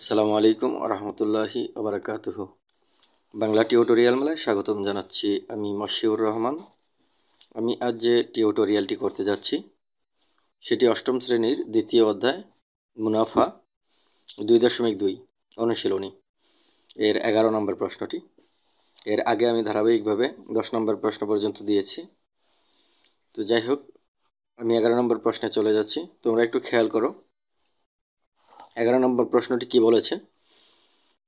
আসসালামু আলাইকুম রহমতুল্লাহি আবরাকাতুহ বাংলা টিউটোরিয়াল মেলায় স্বাগতম জানাচ্ছি আমি মশিউর রহমান আমি আজ যে টিউটোরিয়ালটি করতে যাচ্ছি সেটি অষ্টম শ্রেণীর দ্বিতীয় অধ্যায় মুনাফা দুই দশমিক দুই অনুশীলনী এর এগারো নম্বর প্রশ্নটি এর আগে আমি ধারাবাহিকভাবে দশ নম্বর প্রশ্ন পর্যন্ত দিয়েছি তো যাই হোক আমি এগারো নম্বর প্রশ্নে চলে যাচ্ছি তোমরা একটু খেয়াল করো এগারো নম্বর প্রশ্নটি কি বলেছে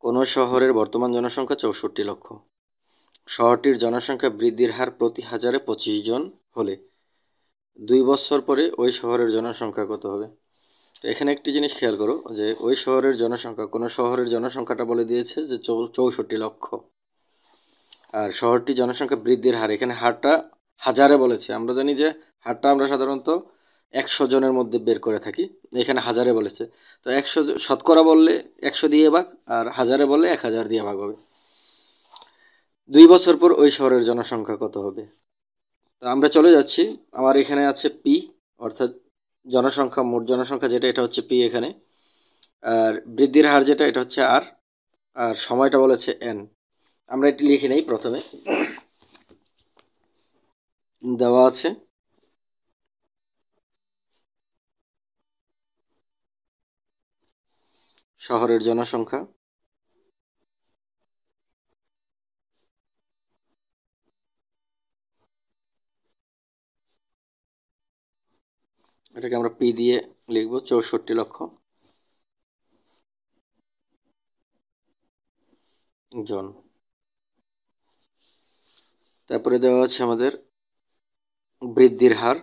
কোন শহরের বর্তমান জনসংখ্যা চৌষট্টি লক্ষ শহরটির জনসংখ্যা বৃদ্ধির হার প্রতি হাজারে পঁচিশ জন হলে দুই বছর পরে ওই শহরের জনসংখ্যা কত হবে তো এখানে একটি জিনিস খেয়াল করো যে ওই শহরের জনসংখ্যা কোনো শহরের জনসংখ্যাটা বলে দিয়েছে যে চৌষট্টি লক্ষ আর শহরটি জনসংখ্যা বৃদ্ধির হার এখানে হারটা হাজারে বলেছে আমরা জানি যে হারটা আমরা সাধারণত একশো জনের মধ্যে বের করে থাকি এখানে হাজারে বলেছে তো একশো শতকরা বললে একশো দিয়ে ভাগ আর হাজারে বললে এক হাজার দিয়ে ভাগ হবে দুই বছর পর ওই শহরের জনসংখ্যা কত হবে তো আমরা চলে যাচ্ছি আমার এখানে আছে পি অর্থাৎ জনসংখ্যা মোট জনসংখ্যা যেটা এটা হচ্ছে পি এখানে আর বৃদ্ধির হার যেটা এটা হচ্ছে আর আর সময়টা বলেছে এন আমরা এটি লিখে নেই প্রথমে দেওয়া আছে শহরের জনসংখ্যা এটাকে আমরা পি দিয়ে লিখব চৌষট্টি লক্ষ জন তারপরে দেওয়া আছে আমাদের বৃদ্ধির হার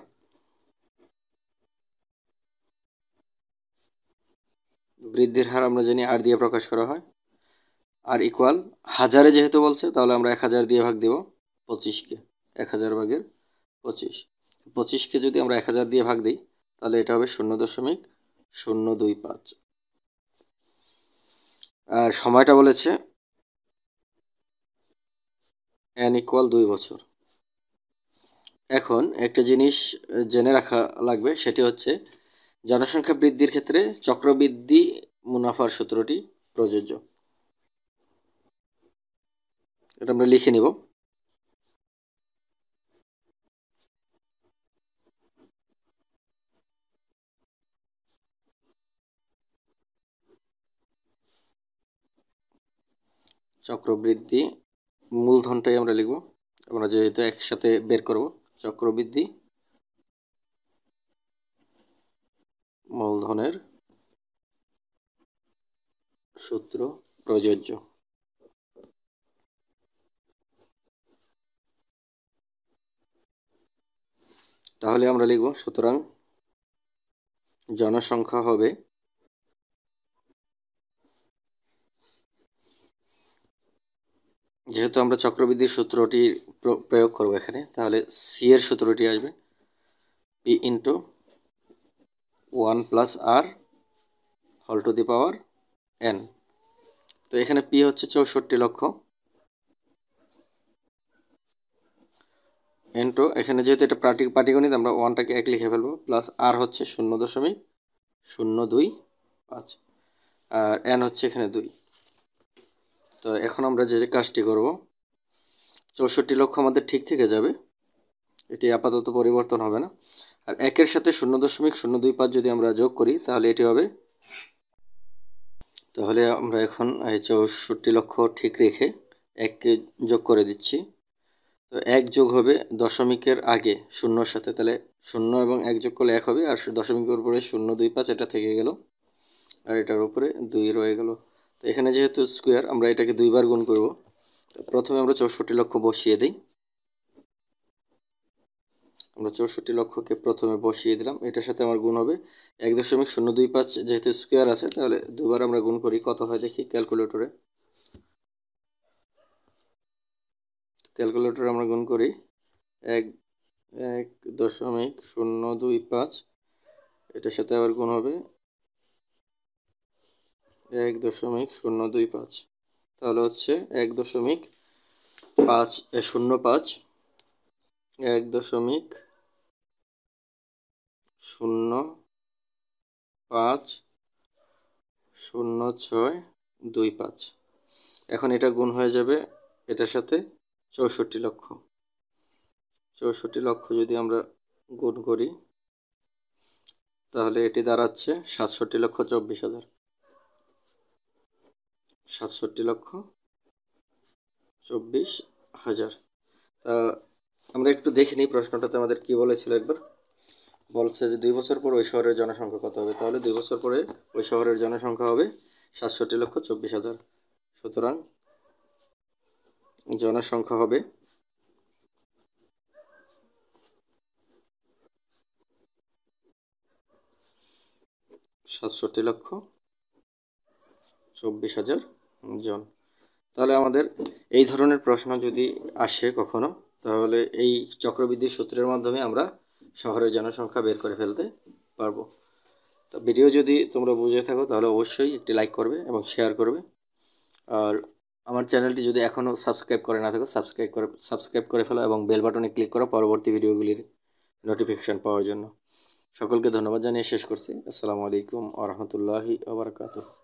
বৃদ্ধির হার আমরা জানি আর দিয়ে প্রকাশ করা হয় আর ইকুয়াল হাজারে যেহেতু বলছে তাহলে আমরা এক হাজার দিয়ে ভাগ দেব পঁচিশকে এক হাজার ভাগের পঁচিশ পঁচিশকে যদি আমরা এক হাজার দিয়ে ভাগ দিই তাহলে এটা হবে শূন্য দশমিক শূন্য দুই পাঁচ আর সময়টা বলেছে এন ইকুয়াল দুই বছর এখন একটা জিনিস জেনে রাখা লাগবে সেটি হচ্ছে জনসংখ্যা বৃদ্ধির ক্ষেত্রে চক্রবৃদ্ধি মুনাফার সূত্রটি প্রযোজ্য এটা আমরা লিখে নিব চক্রবৃদ্ধি মূলধনটাই আমরা লিখব আমরা যেহেতু একসাথে বের করব চক্রবৃদ্ধি মূলধনের সূত্র প্রযোজ্য তাহলে আমরা লিখব সুতরাং জনসংখ্যা হবে যেহেতু আমরা চক্রবৃদ্ধি সূত্রটি প্রয়োগ করব এখানে তাহলে সি এর সূত্রটি আসবে পি ইন্টু ওয়ান প্লাস আর হল টু দি পাওয়ার এন তো এখানে পি হচ্ছে চৌষট্টি লক্ষ এন টু এখানে যেহেতু এটা পার্টি পাটিগণিত আমরা ওয়ানটাকে এক লিখে ফেলবো প্লাস আর হচ্ছে শূন্য দশমিক শূন্য দুই পাঁচ আর এন হচ্ছে এখানে দুই তো এখন আমরা যে কাজটি করব চৌষট্টি লক্ষ আমাদের ঠিক থেকে যাবে এটি আপাতত পরিবর্তন হবে না আর একের সাথে শূন্য দশমিক শূন্য দুই পাঁচ যদি আমরা যোগ করি তাহলে এটি হবে তাহলে আমরা এখন চৌষট্টি লক্ষ ঠিক রেখে এককে যোগ করে দিচ্ছি তো এক যোগ হবে দশমিকের আগে শূন্যর সাথে তাহলে শূন্য এবং এক যোগ করলে এক হবে আর দশমিকের উপরে শূন্য দুই পাঁচ এটা থেকে গেল আর এটার উপরে দুই রয়ে গেল তো এখানে যেহেতু স্কোয়ার আমরা এটাকে দুইবার গুণ করব প্রথমে আমরা চৌষট্টি লক্ষ বসিয়ে দিই আমরা চৌষট্টি লক্ষকে প্রথমে বসিয়ে দিলাম এটার সাথে আমার গুণ হবে এক দশমিক শূন্য দুই পাঁচ যেহেতু স্কোয়ার আছে তাহলে দুবার আমরা গুণ করি কত হয় দেখি ক্যালকুলেটরে ক্যালকুলেটরে আমরা গুণ করি এক এক দশমিক শূন্য দুই পাঁচ এটার সাথে আবার গুণ হবে এক দশমিক শূন্য দুই পাঁচ তাহলে হচ্ছে এক দশমিক পাঁচ শূন্য পাঁচ এক দশমিক শূন্য পাঁচ শূন্য ছয় দুই পাঁচ এখন এটা গুণ হয়ে যাবে এটার সাথে চৌষট্টি লক্ষ চৌষট্টি লক্ষ যদি আমরা গুণ করি তাহলে এটি দাঁড়াচ্ছে সাতষট্টি লক্ষ চব্বিশ হাজার সাতষট্টি লক্ষ চব্বিশ হাজার তা আমরা একটু দেখিনি প্রশ্নটাতে আমাদের কি বলেছিল একবার বলছে যে দুই বছর পর ওই শহরের জনসংখ্যা কত হবে তাহলে দুই বছর পরে ওই শহরের জনসংখ্যা হবে সাতষট্টি লক্ষ চব্বিশ হাজার সুতরাং জনসংখ্যা হবে সাতষট্টি লক্ষ চব্বিশ হাজার জন তাহলে আমাদের এই ধরনের প্রশ্ন যদি আসে কখনো তাহলে এই চক্রবৃদ্ধি সূত্রের মাধ্যমে আমরা শহরের জনসংখ্যা বের করে ফেলতে পারবো তো ভিডিও যদি তোমরা বুঝে থাকো তাহলে অবশ্যই একটি লাইক করবে এবং শেয়ার করবে আর আমার চ্যানেলটি যদি এখনও সাবস্ক্রাইব করে না থাকো সাবস্ক্রাইব করে সাবস্ক্রাইব করে ফেলো এবং বেল বাটনে ক্লিক করো পরবর্তী ভিডিওগুলির নোটিফিকেশান পাওয়ার জন্য সকলকে ধন্যবাদ জানিয়ে শেষ করছি আসসালামু আলাইকুম আ রহমতুল্লাহি আবরকাতুহ